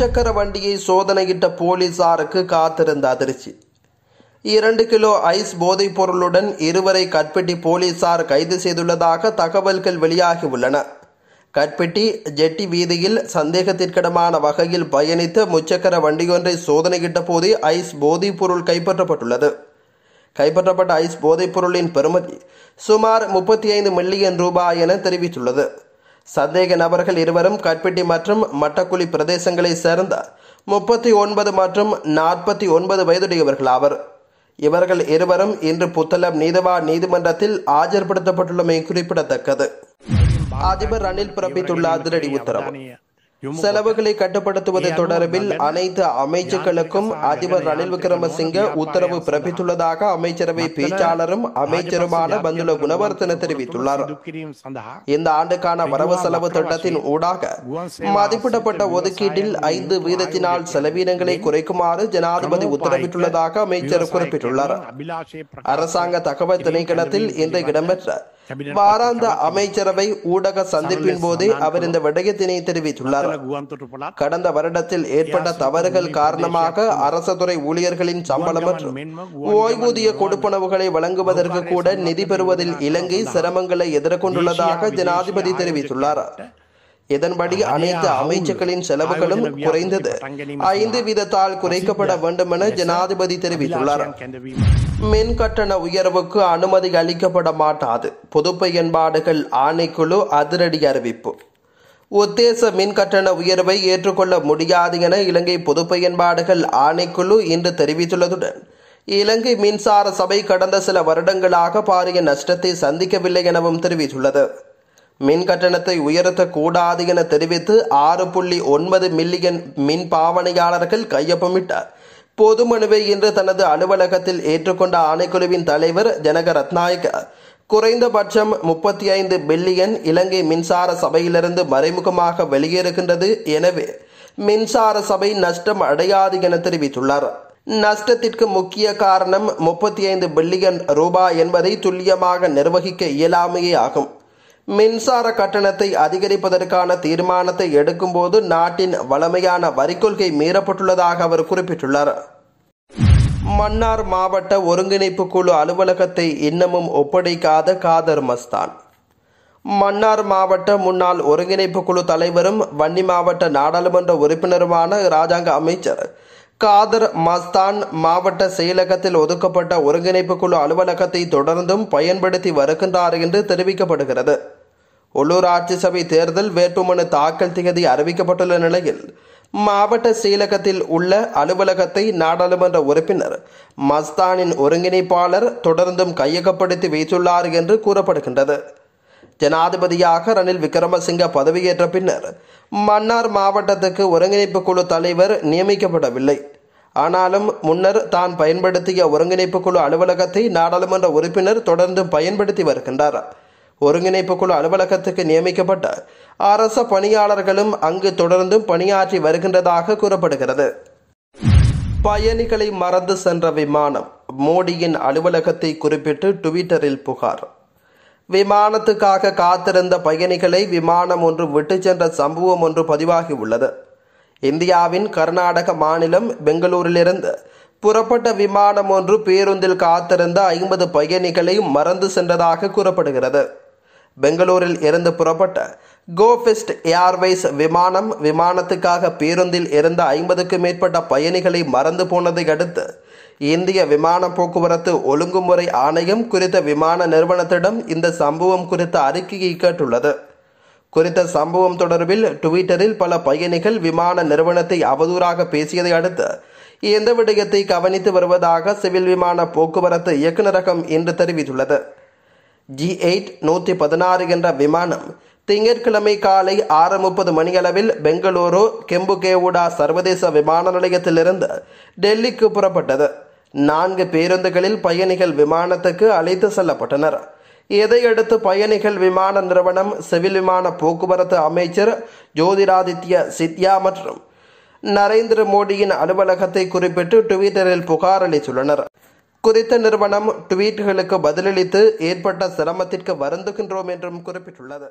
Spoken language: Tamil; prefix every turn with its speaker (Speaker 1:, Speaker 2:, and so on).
Speaker 1: முச்சக்கர வண்டியை சோதனையிட்ட போலீசாருக்கு காத்திருந்த அதிர்ச்சி இரண்டு கிலோ ஐஸ் போதைப் பொருளுடன் இருவரை கட்பெட்டி போலீசார் கைது செய்துள்ளதாக தகவல்கள் வெளியாகி உள்ளன கட்பெட்டி ஜெட்டி வீதியில் சந்தேகத்திற்கிடமான வகையில் பயணித்த முச்சக்கர வண்டியொன்றை சோதனையிட்ட போதே ஐஸ் போதைப் பொருள் கைப்பற்றப்பட்டுள்ளது கைப்பற்றப்பட்ட ஐஸ் போதைப் பொருளின் பெருமதி சுமார் முப்பத்தி ஐந்து மில்லியன் ரூபாய் என தெரிவித்துள்ளது சந்தேக நபர்கள் இருவரும் கட்பிட்டி மற்றும் மட்டக்குழி பிரதேசங்களை சேர்ந்த முப்பத்தி ஒன்பது மற்றும் நாற்பத்தி ஒன்பது வயதுடையவர்கள் ஆவர் இவர்கள் இருவரும் இன்று புத்தளம் நீதவா நீதிமன்றத்தில் ஆஜர்படுத்தப்பட்டுள்ளமை குறிப்பிடத்தக்கது அதிபர் ரணில் பிறப்பித்துள்ள அதிரடி உத்தரவு செலவுகளை கட்டுப்படுத்துவது தொடர்பில் அனைத்து அமைச்சுக்களுக்கும் அதிபர் ரணில் விக்ரமசிங்க உத்தரவு பிறப்பித்துள்ளதாக அமைச்சரவை பேச்சாளரும் அமைச்சருமான பந்துல குணவர்த்தன தெரிவித்துள்ளார் இந்த ஆண்டுக்கான வரவு செலவு திட்டத்தின் ஊடாக மதிப்பிடப்பட்ட ஒதுக்கீட்டில் ஐந்து வீதத்தினால் செலவினங்களை குறைக்குமாறு ஜனாதிபதி உத்தரவிட்டுள்ளதாக அமைச்சர் குறிப்பிட்டுள்ளார் அரசாங்க தகவல் திணைக்களத்தில் இன்று இடம்பெற்ற வாராந்த அமைச்சரவை ஊடக சந்திப்பின் போதே அவர் இந்த விடயத்தினை தெரிவித்துள்ளார் கடந்த வருடத்தில் ஏற்பட்ட தவறுகள் காரணமாக அரச துறை ஊழியர்களின் சம்பளம் மற்றும் ஓய்வூதிய கொடுப்பனவுகளை வழங்குவதற்கு கூட நிதி பெறுவதில் இலங்கை சிரமங்களை எதிர்கொண்டுள்ளதாக ஜனாதிபதி தெரிவித்துள்ளார் இதன்படி அனைத்து அமைச்சர்களின் செலவுகளும் குறைந்தது ஐந்து விதத்தால் குறைக்கப்பட வேண்டும் என ஜனாதிபதி தெரிவித்துள்ளார் மின் கட்டண உயர்வுக்கு அனுமதி அளிக்கப்பட மாட்டாது பொது பயன்பாடுகள் ஆணைக்குழு அதிரடி அறிவிப்பு உத்தேச மின் கட்டண உயர்வை ஏற்றுக்கொள்ள முடியாது என இலங்கை பொது பயன்பாடுகள் ஆணைக்குழு இன்று தெரிவித்துள்ளதுடன் இலங்கை மின்சார சபை கடந்த சில வருடங்களாக பாரிய நஷ்டத்தை சந்திக்கவில்லை எனவும் தெரிவித்துள்ளது மின் கட்டணத்தை உயர்த்தக்கூடாது என தெரிவித்து ஆறு புள்ளி ஒன்பது மில்லியன் மின் பாவனையாளர்கள் கையொப்பமிட்டார் பொதுமனுவை இன்று தனது அலுவலகத்தில் ஏற்றுக்கொண்ட ஆணைக்குழுவின் தலைவர் ஜனக ரத்நாயக்க குறைந்தபட்சம் முப்பத்தி ஐந்து பில்லியன் இலங்கை மின்சார சபையிலிருந்து மறைமுகமாக வெளியேறுகின்றது எனவே மின்சார சபை நஷ்டம் அடையாது என தெரிவித்துள்ளார் நஷ்டத்திற்கு முக்கிய காரணம் முப்பத்தி ஐந்து பில்லியன் ரூபாய் என்பதை துல்லியமாக நிர்வகிக்க இயலாமையே ஆகும் மின்சார கட்டணத்தை அதிகரிப்பதற்கான தீர்மானத்தை எடுக்கும்போது நாட்டின் வளமையான வரிக்கொள்கை மீறப்பட்டுள்ளதாக அவர் குறிப்பிட்டுள்ளார் மன்னார் மாவட்ட ஒருங்கிணைப்பு குழு அலுவலகத்தை இன்னமும் ஒப்படைக்காத காதர் மஸ்தான் மன்னார் மாவட்ட முன்னாள் ஒருங்கிணைப்பு குழு தலைவரும் வன்னி மாவட்ட நாடாளுமன்ற உறுப்பினருமான ராஜாங்க அமைச்சர் காதர் மஸ்தான் மாவட்ட செயலகத்தில் ஒதுக்கப்பட்ட ஒருங்கிணைப்பு குழு அலுவலகத்தை தொடர்ந்தும் பயன்படுத்தி வருகின்றார் என்று தெரிவிக்கப்படுகிறது உள்ளூராட்சி சபை தேர்தல் வேட்புமனு தாக்கல் தேதி அறிவிக்கப்பட்டுள்ள நிலையில் மாவட்ட செயலகத்தில் உள்ள அலுவலகத்தை நாடாளுமன்ற உறுப்பினர் மஸ்தானின் ஒருங்கிணைப்பாளர் தொடர்ந்தும் கையகப்படுத்தி வைத்துள்ளார் என்று கூறப்படுகின்றது ஜனாதிபதியாக ரணில் விக்ரமசிங்க பதவியேற்ற பின்னர் மன்னார் மாவட்டத்துக்கு ஒருங்கிணைப்பு குழு தலைவர் நியமிக்கப்படவில்லை ஆனாலும் முன்னர் தான் பயன்படுத்திய ஒருங்கிணைப்பு குழு அலுவலகத்தை நாடாளுமன்ற உறுப்பினர் தொடர்ந்தும் பயன்படுத்தி வருகின்றார் ஒருங்கிணைப்பு குழு அலுவலகத்துக்கு நியமிக்கப்பட்ட அரச பணியாளர்களும் அங்கு தொடர்ந்தும் பணியாற்றி வருகின்றதாக கூறப்படுகிறது பயணிகளை மறந்து சென்ற விமானம் மோடியின் அலுவலகத்தை குறிப்பிட்டு டுவிட்டரில் புகார் விமானத்துக்காக காத்திருந்த பயணிகளை விமானம் ஒன்று விட்டு சென்ற சம்பவம் ஒன்று பதிவாகி உள்ளது இந்தியாவின் கர்நாடக மாநிலம் பெங்களூரிலிருந்து புறப்பட்ட விமானம் ஒன்று பேருந்தில் காத்திருந்த ஐம்பது பயணிகளை மறந்து சென்றதாக கூறப்படுகிறது பெங்களூரில் இருந்து புறப்பட்ட கோபெஸ்ட் ஏர்வேஸ் விமானம் விமானத்துக்காக பேருந்தில் இருந்த ஐம்பதுக்கும் மேற்பட்ட பயணிகளை மறந்து போனதை அடுத்து இந்திய விமான போக்குவரத்து ஒழுங்குமுறை ஆணையம் குறித்த விமான நிறுவனத்திடம் இந்த சம்பவம் குறித்த அறிக்கையை கேட்டுள்ளது குறித்த சம்பவம் தொடர்பில் டுவிட்டரில் பல பயணிகள் விமான நிறுவனத்தை அவதூறாக பேசியதை அடுத்து இந்த விடயத்தை கவனித்து வருவதாக சிவில் விமான போக்குவரத்து இயக்குநரகம் இன்று தெரிவித்துள்ளது ஜி எயிட் நூற்றி பதினாறு என்ற விமானம் திங்கட்கிழமை காலை ஆறு முப்பது மணியளவில் பெங்களூரு கெம்புகேவுடா சர்வதேச விமான நிலையத்திலிருந்து டெல்லிக்கு புறப்பட்டது நான்கு பேருந்துகளில் பயணிகள் விமானத்துக்கு அழைத்து செல்லப்பட்டனர் இதையடுத்து பயணிகள் விமான நிறுவனம் சிவில் விமான போக்குவரத்து அமைச்சர் ஜோதிராதித்ய சித்யா மற்றும் நரேந்திர மோடியின் அலுவலகத்தை குறிப்பிட்டு டுவிட்டரில் புகார் அளித்துள்ளனர் குறித்த நிறுவனம் ட்வீட்டுகளுக்கு பதிலளித்து ஏற்பட்ட சிரமத்திற்கு வருந்துகின்றோம் என்றும் குறிப்பிட்டுள்ளது